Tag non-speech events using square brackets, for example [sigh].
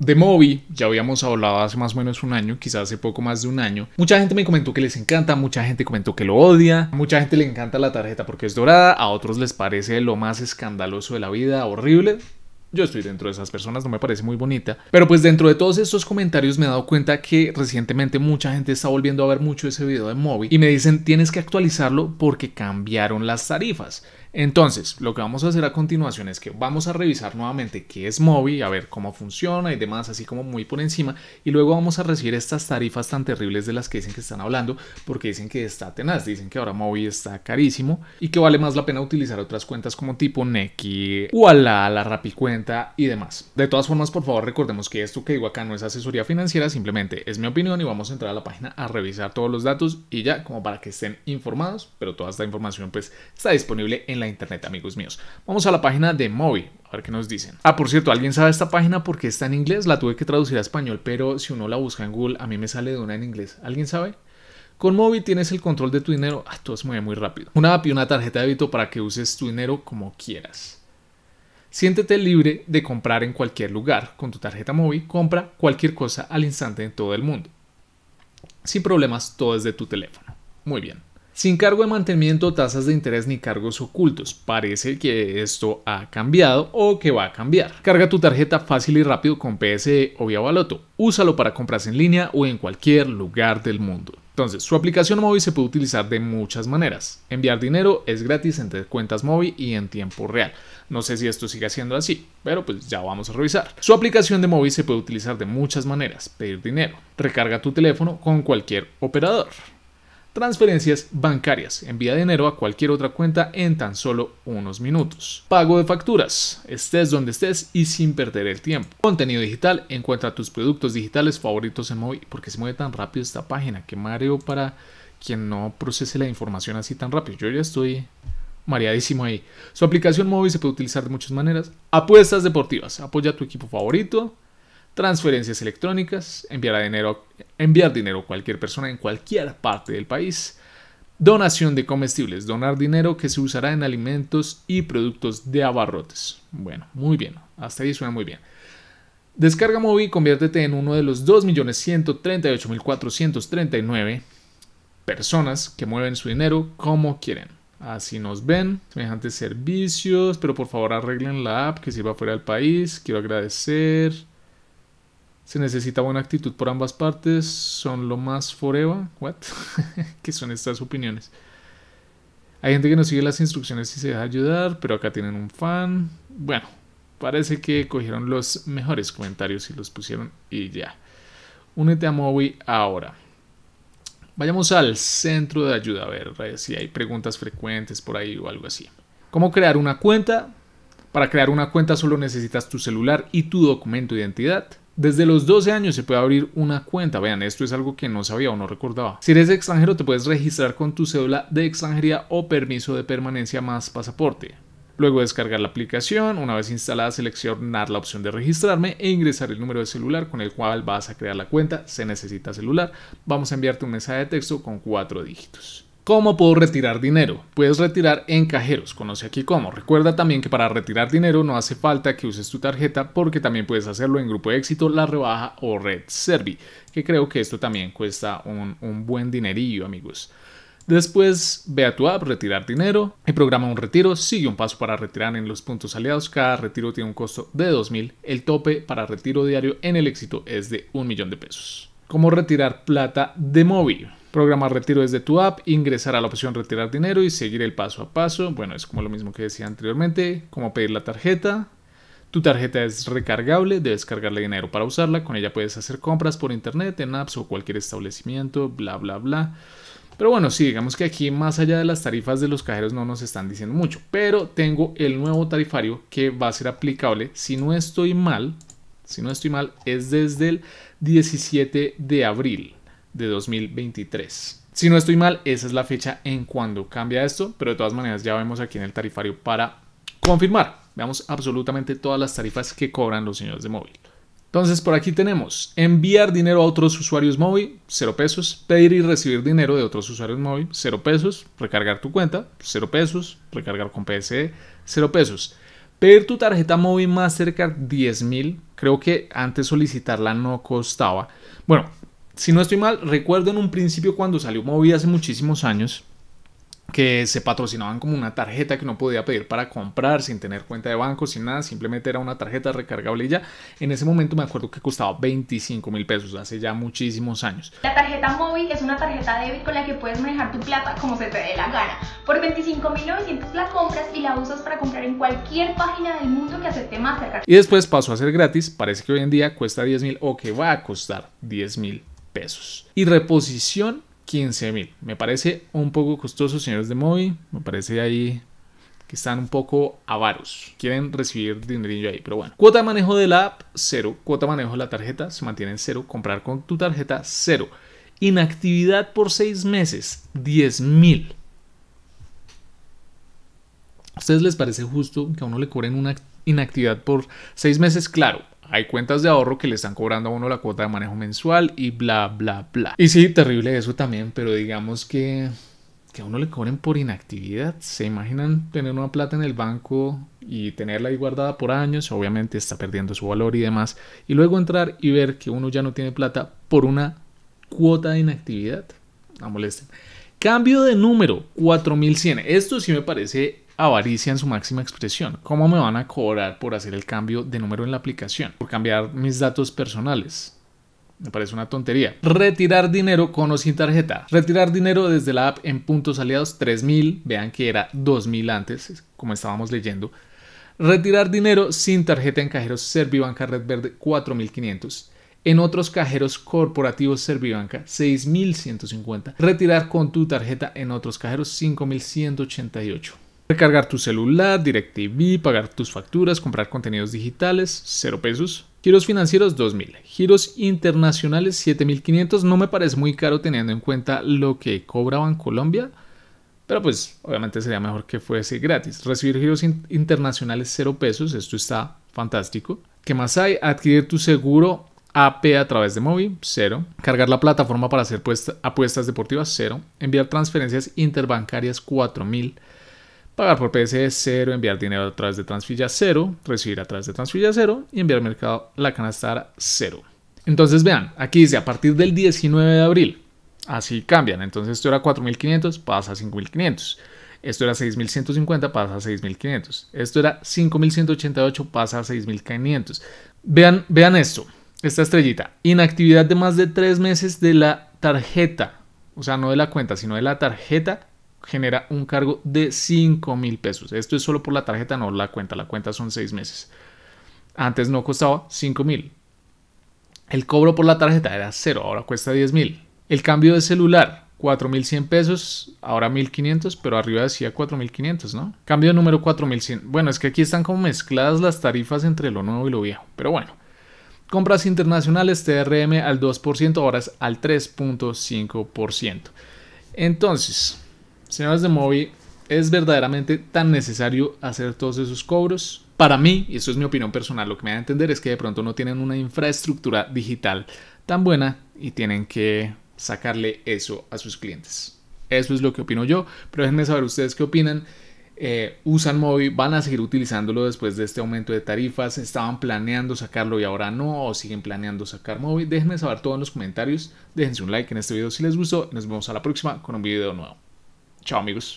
De Moby, ya habíamos hablado hace más o menos un año, quizás hace poco más de un año. Mucha gente me comentó que les encanta, mucha gente comentó que lo odia, mucha gente le encanta la tarjeta porque es dorada, a otros les parece lo más escandaloso de la vida, horrible. Yo estoy dentro de esas personas, no me parece muy bonita. Pero pues dentro de todos estos comentarios me he dado cuenta que recientemente mucha gente está volviendo a ver mucho ese video de Moby y me dicen tienes que actualizarlo porque cambiaron las tarifas. Entonces, lo que vamos a hacer a continuación es que vamos a revisar nuevamente qué es Mobi, a ver cómo funciona y demás, así como muy por encima, y luego vamos a recibir estas tarifas tan terribles de las que dicen que están hablando, porque dicen que está tenaz, dicen que ahora Mobi está carísimo y que vale más la pena utilizar otras cuentas como tipo Neki, Walla, la cuenta y demás. De todas formas, por favor, recordemos que esto que digo acá no es asesoría financiera, simplemente es mi opinión y vamos a entrar a la página a revisar todos los datos y ya, como para que estén informados, pero toda esta información pues está disponible en la internet, amigos míos. Vamos a la página de Mobi, a ver qué nos dicen. Ah, por cierto, ¿alguien sabe esta página porque está en inglés? La tuve que traducir a español, pero si uno la busca en Google, a mí me sale de una en inglés. ¿Alguien sabe? Con Mobi tienes el control de tu dinero. Ah, todo se mueve muy rápido. Una API, una tarjeta de débito para que uses tu dinero como quieras. Siéntete libre de comprar en cualquier lugar. Con tu tarjeta móvil, compra cualquier cosa al instante en todo el mundo. Sin problemas, todo desde tu teléfono. Muy bien sin cargo de mantenimiento, tasas de interés ni cargos ocultos. Parece que esto ha cambiado o que va a cambiar. Carga tu tarjeta fácil y rápido con PSE o vía Baloto. Úsalo para compras en línea o en cualquier lugar del mundo. Entonces, su aplicación móvil se puede utilizar de muchas maneras. Enviar dinero es gratis entre cuentas móvil y en tiempo real. No sé si esto sigue siendo así, pero pues ya vamos a revisar. Su aplicación de móvil se puede utilizar de muchas maneras. Pedir dinero. Recarga tu teléfono con cualquier operador transferencias bancarias, envía dinero a cualquier otra cuenta en tan solo unos minutos. Pago de facturas, estés donde estés y sin perder el tiempo. Contenido digital, encuentra tus productos digitales favoritos en móvil, ¿Por qué se mueve tan rápido esta página, ¿Qué mareo para quien no procese la información así tan rápido. Yo ya estoy mareadísimo ahí. Su aplicación móvil se puede utilizar de muchas maneras. Apuestas deportivas, apoya a tu equipo favorito transferencias electrónicas, enviar, dinero, enviar dinero a cualquier persona en cualquier parte del país, donación de comestibles, donar dinero que se usará en alimentos y productos de abarrotes. Bueno, muy bien, hasta ahí suena muy bien. Descarga móvil y conviértete en uno de los 2.138.439 personas que mueven su dinero como quieren. Así nos ven, semejantes servicios, pero por favor arreglen la app que sirva fuera del país. Quiero agradecer se necesita buena actitud por ambas partes. Son lo más foreva. What? [laughs] ¿Qué son estas opiniones? Hay gente que no sigue las instrucciones y se deja ayudar, pero acá tienen un fan. Bueno, parece que cogieron los mejores comentarios y los pusieron y ya. Únete a Mowi ahora. Vayamos al centro de ayuda a ver eh, si hay preguntas frecuentes por ahí o algo así. ¿Cómo crear una cuenta? Para crear una cuenta solo necesitas tu celular y tu documento de identidad. Desde los 12 años se puede abrir una cuenta. Vean, esto es algo que no sabía o no recordaba. Si eres extranjero, te puedes registrar con tu cédula de extranjería o permiso de permanencia más pasaporte. Luego descargar la aplicación, una vez instalada seleccionar la opción de registrarme e ingresar el número de celular con el cual vas a crear la cuenta, se necesita celular, vamos a enviarte un mensaje de texto con cuatro dígitos. ¿Cómo puedo retirar dinero? Puedes retirar en cajeros, conoce aquí cómo. Recuerda también que para retirar dinero no hace falta que uses tu tarjeta porque también puedes hacerlo en Grupo Éxito, La Rebaja o Red Servi, que creo que esto también cuesta un, buen dinerillo, amigos. Después ve a tu app, retirar dinero y programa un retiro. Sigue un paso para retirar en los puntos aliados. Cada retiro tiene un costo de 2.000. El tope para retiro diario en el éxito es de un millón de pesos. ¿Cómo retirar plata de móvil? programa retiro desde tu app, ingresar a la opción retirar dinero y seguir el paso a paso. Bueno, es como lo mismo que decía anteriormente, como pedir la tarjeta. Tu tarjeta es recargable, debes cargarle dinero para usarla, con ella puedes hacer compras por internet, en apps o cualquier establecimiento, bla, bla, bla. Pero bueno, sí, digamos que aquí más allá de las tarifas de los cajeros no nos están diciendo mucho, pero tengo el nuevo tarifario que va a ser aplicable, si no estoy mal, si no estoy mal, es desde el 17 de abril de 2023. Si no estoy mal, esa es la fecha en cuando cambia esto, pero de todas maneras ya vemos aquí en el tarifario para confirmar. Veamos absolutamente todas las tarifas que cobran los señores de móvil. Entonces por aquí tenemos enviar dinero a otros usuarios móvil, 0 pesos, pedir y recibir dinero de otros usuarios móvil, 0 pesos, recargar tu cuenta, 0 pesos, recargar con PSE, 0 pesos. Pedir tu tarjeta móvil Mastercard 10 mil. Creo que antes solicitarla no costaba. Bueno, si no estoy mal, recuerdo en un principio cuando salió Móvil hace muchísimos años que se patrocinaban como una tarjeta que no podía pedir para comprar sin tener cuenta de banco, sin nada, simplemente era una tarjeta recargable y ya. En ese momento me acuerdo que costaba 25 mil pesos, hace ya muchísimos años. La tarjeta móvil es una tarjeta débito con la que puedes manejar tu plata como se te dé la gana. Por 25.900 la compras y la usas para comprar en cualquier página del mundo que acepte Mastercard. Y después pasó a ser gratis, parece que hoy en día cuesta 10 mil o que va a costar 10 mil pesos. Y reposición 15 mil. Me parece un poco costoso, señores de Movi. Me parece ahí que están un poco avaros. Quieren recibir dinero ahí, pero bueno. Cuota de manejo de la app, cero. Cuota manejo de la tarjeta, se mantiene en cero. Comprar con tu tarjeta, cero. Inactividad por seis meses, 10 mil. ¿A ustedes les parece justo que a uno le cobren una inactividad por seis meses? Claro, hay cuentas de ahorro que le están cobrando a uno la cuota de manejo mensual y bla, bla, bla. Y sí, terrible eso también, pero digamos que que a uno le cobren por inactividad. ¿Se imaginan tener una plata en el banco y tenerla ahí guardada por años? Obviamente está perdiendo su valor y demás. Y luego entrar y ver que uno ya no tiene plata por una cuota de inactividad. No molesten. Cambio de número, 4100. Esto sí me parece avaricia en su máxima expresión. ¿Cómo me van a cobrar por hacer el cambio de número en la aplicación? Por cambiar mis datos personales. Me parece una tontería. Retirar dinero con o sin tarjeta. Retirar dinero desde la app en puntos aliados 3000. Vean que era 2000 antes, como estábamos leyendo. Retirar dinero sin tarjeta en cajeros Servibanca Red Verde 4500 en otros cajeros corporativos Servibanca 6.150. Retirar con tu tarjeta en otros cajeros 5.188. Recargar tu celular, DirecTV, pagar tus facturas, comprar contenidos digitales, 0 pesos. Giros financieros 2000, giros internacionales 7500, no me parece muy caro teniendo en cuenta lo que cobraban Colombia, pero pues obviamente sería mejor que fuese gratis. Recibir giros internacionales 0 pesos, esto está fantástico. ¿Qué más hay? Adquirir tu seguro AP a través de móvil, cero. Cargar la plataforma para hacer apuestas deportivas, cero. Enviar transferencias interbancarias, 4000. Pagar por PSE, cero. Enviar dinero a través de transfilla, cero. Recibir a través de transfilla, cero. Y enviar mercado la canasta, cero. Entonces vean, aquí dice a partir del 19 de abril. Así cambian. Entonces esto era 4500, pasa a 5500. Esto era 6.150, pasa a 6.500. Esto era 5.188, pasa a 6.500. Vean, vean esto. Esta estrellita. Inactividad de más de tres meses de la tarjeta. O sea, no de la cuenta, sino de la tarjeta genera un cargo de 5 mil pesos. Esto es solo por la tarjeta, no la cuenta. La cuenta son seis meses. Antes no costaba 5 mil. El cobro por la tarjeta era cero, ahora cuesta 10 mil. El cambio de celular, mil 4.100 pesos, ahora 1.500, pero arriba decía 4.500, ¿no? Cambio de número 4.100. Bueno, es que aquí están como mezcladas las tarifas entre lo nuevo y lo viejo, pero bueno. Compras internacionales TRM al 2%, ahora es al 3.5%. Entonces, señores de Movi, ¿es verdaderamente tan necesario hacer todos esos cobros? Para mí, y eso es mi opinión personal, lo que me da a entender es que de pronto no tienen una infraestructura digital tan buena y tienen que sacarle eso a sus clientes. Eso es lo que opino yo, pero déjenme saber ustedes qué opinan. Eh, usan móvil van a seguir utilizándolo después de este aumento de tarifas, estaban planeando sacarlo y ahora no, o siguen planeando sacar móvil Déjenme saber todo en los comentarios, déjense un like en este video si les gustó y nos vemos a la próxima con un video nuevo. Chao amigos.